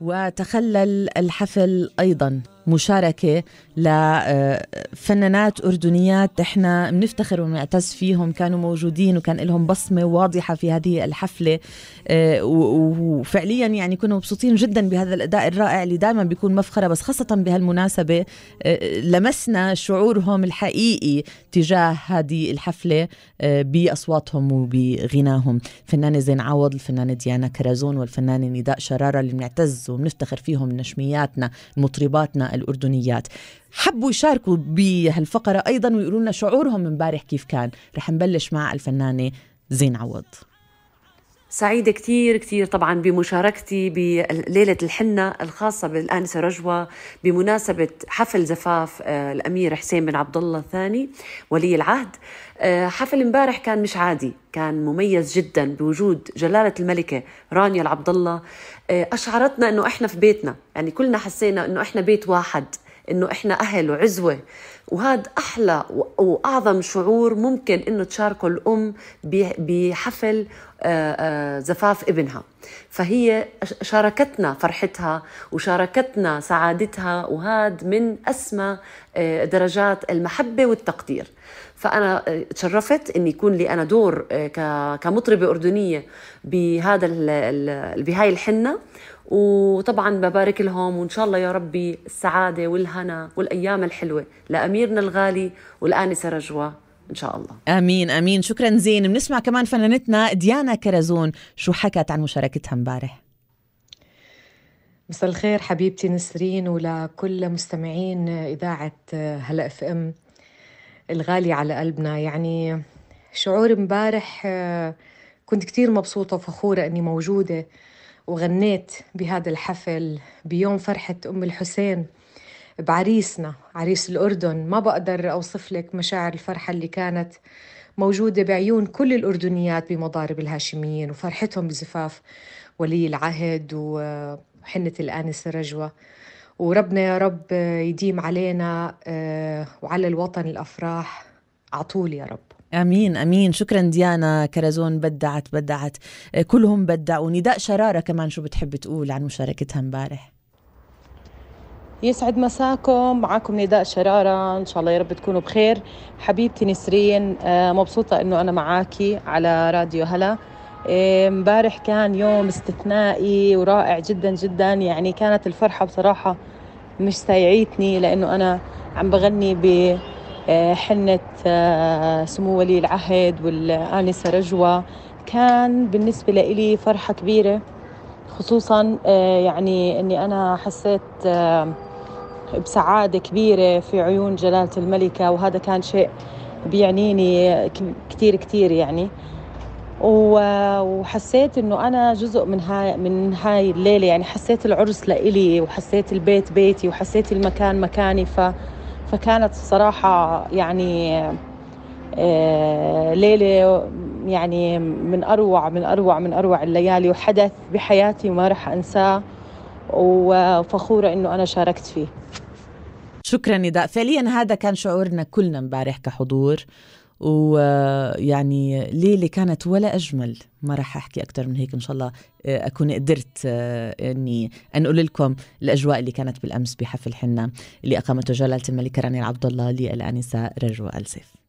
وتخلل الحفل أيضاً مشاركة لفنانات آه، أردنيات احنا بنفتخر ونعتز فيهم كانوا موجودين وكان لهم بصمة واضحة في هذه الحفلة آه، وفعليا يعني كنا مبسوطين جدا بهذا الأداء الرائع اللي دائما بيكون مفخرة بس خاصة بهالمناسبة آه، لمسنا شعورهم الحقيقي تجاه هذه الحفلة بأصواتهم وبغناهم فنانة زين عوض الفنانة ديانا كرازون والفنانة نداء شرارة اللي بنعتز وبنفتخر فيهم نشمياتنا مطرباتنا الأردنيات حبوا يشاركوا بهالفقرة أيضا ويقولوا لنا شعورهم امبارح كيف كان رح نبلش مع الفنانة زين عوض سعيدة كثير كثير طبعا بمشاركتي بليلة الحنة الخاصة بالآنسة رجوة بمناسبة حفل زفاف آه، الأمير حسين بن عبد الله الثاني ولي العهد آه، حفل امبارح كان مش عادي كان مميز جدا بوجود جلالة الملكة رانيا العبد الله آه، أشعرتنا أنه إحنا في بيتنا يعني كلنا حسينا أنه إحنا بيت واحد انه احنا اهل وعزوه وهذا أحلى وأعظم شعور ممكن إنه تشاركه الأم بحفل آه، آه، زفاف ابنها فهي شاركتنا فرحتها وشاركتنا سعادتها وهذا من أسمى آه، درجات المحبة والتقدير فأنا تشرفت أن يكون لي أنا دور كمطربة أردنية بهذا بهاي الحنة وطبعا ببارك لهم وإن شاء الله يا ربي السعادة والهنا والأيام الحلوة لأمير أميرنا الغالي والآنسة رجوة ان شاء الله امين امين شكرا زين بنسمع كمان فنانتنا ديانا كرزون شو حكت عن مشاركتها امبارح مساء الخير حبيبتي نسرين ولكل مستمعين اذاعه هلا اف ام الغالي على قلبنا يعني شعور امبارح آه، كنت كتير مبسوطه وفخوره اني موجوده وغنيت بهذا الحفل بيوم فرحه ام الحسين بعريسنا عريس الأردن ما بقدر أوصف لك مشاعر الفرحة اللي كانت موجودة بعيون كل الأردنيات بمضارب الهاشميين وفرحتهم بزفاف ولي العهد وحنة الآنسة رجوة وربنا يا رب يديم علينا آه، وعلى الوطن الأفراح عطول يا رب امين امين شكرا ديانا كرزون بدعت بدعت آه، كلهم بدعوا نداء شراره كمان شو بتحب تقول عن مشاركتها امبارح يسعد مساكم معكم نداء شرارة إن شاء الله يا رب تكونوا بخير حبيبتي نسرين آه، مبسوطة إنه أنا معاكي على راديو هلا امبارح إيه، كان يوم استثنائي ورائع جدا جدا يعني كانت الفرحة بصراحة مش سايعيتني لأنه أنا عم بغني بحنة آه، آه، سمو ولي العهد والآنسة رجوة كان بالنسبة لإلي فرحة كبيرة خصوصا يعني أني أنا حسيت بسعادة كبيرة في عيون جلالة الملكة وهذا كان شيء بيعنيني كثير كثير يعني وحسيت انه انا جزء من هاي من هاي الليله يعني حسيت العرس لإلي وحسيت البيت بيتي وحسيت المكان مكاني ف فكانت صراحه يعني آه، ليله يعني من اروع من اروع من اروع الليالي وحدث بحياتي ما راح انساه وفخوره انه انا شاركت فيه شكرا نداء فعليا هذا كان شعورنا كلنا امبارح كحضور ويعني ليلة كانت ولا أجمل ما راح أحكي أكثر من هيك إن شاء الله آه، أكون قدرت آه، أني أنقل لكم الأجواء اللي كانت بالأمس بحفل حنا اللي أقامته جلالة الملكة رانيا عبد الله للآنسة رجوة ألسيف